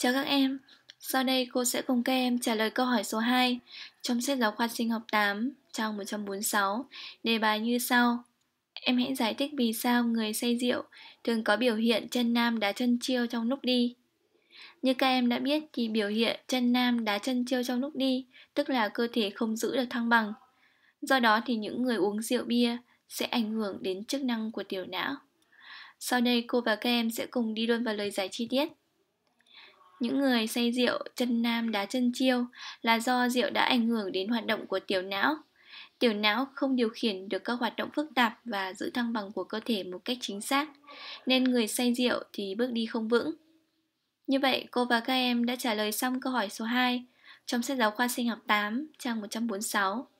Chào các em, sau đây cô sẽ cùng các em trả lời câu hỏi số 2 trong sách giáo khoa sinh học 8, trang 146, đề bài như sau. Em hãy giải thích vì sao người say rượu thường có biểu hiện chân nam đá chân chiêu trong lúc đi. Như các em đã biết thì biểu hiện chân nam đá chân chiêu trong lúc đi, tức là cơ thể không giữ được thăng bằng. Do đó thì những người uống rượu bia sẽ ảnh hưởng đến chức năng của tiểu não. Sau đây cô và các em sẽ cùng đi luôn vào lời giải chi tiết. Những người say rượu chân nam đá chân chiêu là do rượu đã ảnh hưởng đến hoạt động của tiểu não. Tiểu não không điều khiển được các hoạt động phức tạp và giữ thăng bằng của cơ thể một cách chính xác, nên người say rượu thì bước đi không vững. Như vậy, cô và các em đã trả lời xong câu hỏi số 2 trong sách giáo khoa sinh học 8, trang 146.